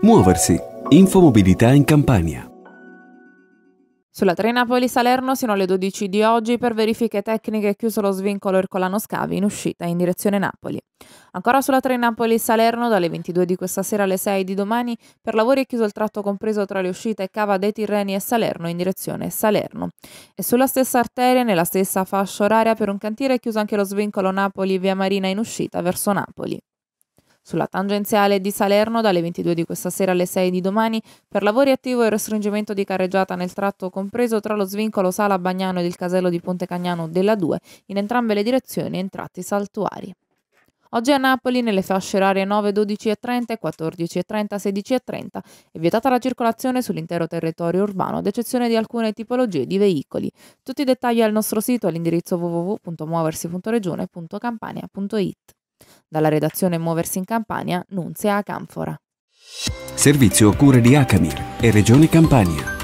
Muoversi. Infomobilità in Campania. Sulla trena Napoli-Salerno sino alle 12 di oggi per verifiche tecniche è chiuso lo svincolo Ercolano Scavi in uscita in direzione Napoli. Ancora sulla trena Napoli-Salerno dalle 22 di questa sera alle 6 di domani per lavori è chiuso il tratto compreso tra le uscite Cava dei Tirreni e Salerno in direzione Salerno. E sulla stessa arteria, nella stessa fascia oraria per un cantiere è chiuso anche lo svincolo Napoli-Via Marina in uscita verso Napoli sulla tangenziale di Salerno dalle 22 di questa sera alle 6 di domani per lavori attivo e restringimento di carreggiata nel tratto compreso tra lo svincolo Sala Bagnano ed il casello di Ponte Cagnano della 2 in entrambe le direzioni entrati saltuari. Oggi a Napoli nelle fasce orarie 9, 12 e 30, 14 e 30, 16 e 30 è vietata la circolazione sull'intero territorio urbano, ad eccezione di alcune tipologie di veicoli. Tutti i dettagli al nostro sito all'indirizzo www.muoversi.regione.campania.it. Dalla redazione Muoversi in Campania, Nunzia a Canfora. Servizio a cura di Acamir e Regione Campania.